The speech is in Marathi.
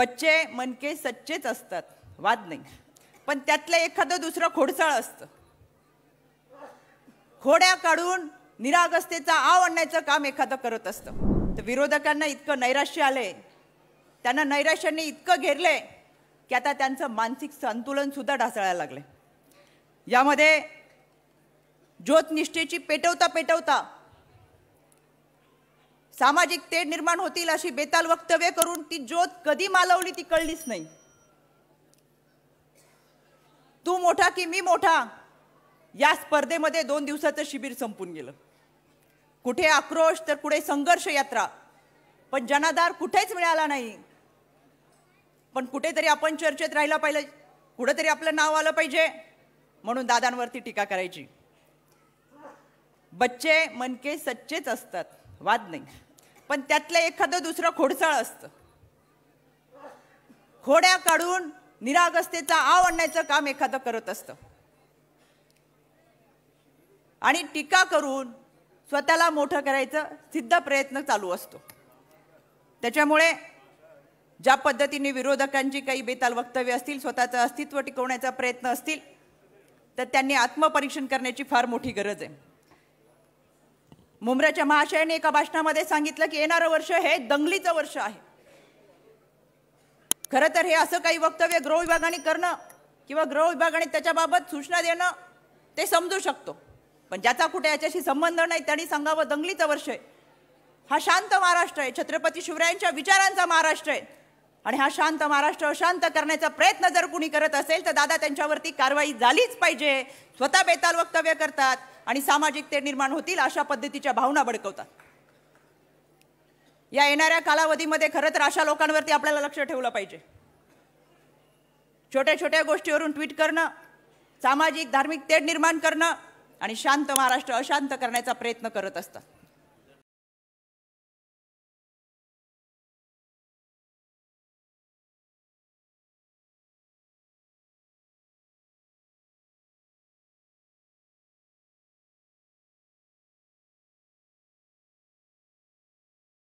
बच्चे मनके सच्चेच असतात वाद नाही पण त्यातलं एखादं दुसरं खोडसाळ असतं खोड्या काढून निरागस्तेचा आव आणण्याचं काम एखादं करत असतं तर विरोधकांना इतकं नैराश्य आलंय त्यांना नैराश्याने इतकं घेरले की आता त्यांचं मानसिक संतुलन सुद्धा ढासळायला लागले यामध्ये ज्योतनिष्ठेची पेटवता पेटवता सामाजिक तेढ निर्माण होतील अशी बेताल वक्तव्य करून ती ज्योत कधी मालवली ती कळलीच नाही तू मोठा की मी मोठा या स्पर्धेमध्ये दोन दिवसाचं शिबिर संपून गेलं कुठे आक्रोश तर कुठे संघर्ष यात्रा पण जनाधार कुठेच मिळाला नाही पण कुठेतरी आपण चर्चेत राहिला पाहिजे कुठेतरी आपलं नाव आलं पाहिजे म्हणून दादांवरती टीका करायची बच्चे मनके सच्चेच असतात वाद नाही पण त्यातलं एखादं दुसरं खोडसाळ असतं खोड्या काढून निरागस्तेचा आव आणण्याचं काम एखादं करत असतं आणि टीका करून स्वतःला मोठं करायचं सिद्ध प्रयत्न चालू असतो त्याच्यामुळे ज्या पद्धतीने विरोधकांची काही बेताल वक्तव्य असतील स्वतःचं अस्तित्व टिकवण्याचा प्रयत्न असतील तर त्यांनी आत्मपरीक्षण करण्याची फार मोठी गरज आहे मुंब्राच्या महाशयाने एका भाषणामध्ये सांगितलं की येणारं वर्ष हे दंगलीचं वर्ष आहे खरं तर हे असं काही वक्तव्य गृह विभागाने करणं किंवा गृह विभागाने त्याच्याबाबत सूचना देणं ते समजू शकतो पण ज्याचा कुठे याच्याशी संबंध नाही त्यांनी सांगावं दंगलीचं वर्ष आहे हा शांत महाराष्ट्र आहे छत्रपती शिवरायांच्या विचारांचा महाराष्ट्र आहे आणि हा शांत महाराष्ट्र अशांत करण्याचा प्रयत्न जर कुणी करत असेल तर दादा त्यांच्यावरती कारवाई झालीच पाहिजे स्वतः बेताल वक्तव्य करतात आणि सामाजिक ते निर्माण होतील अशा पद्धतीच्या भावना भडकवतात या येणाऱ्या कालावधीमध्ये खरं तर अशा लोकांवरती आपल्याला लक्ष ठेवलं पाहिजे छोट्या छोट्या गोष्टीवरून ट्विट करणं सामाजिक धार्मिक तेढ निर्माण करणं आणि शांत महाराष्ट्र अशांत करण्याचा प्रयत्न करत असतात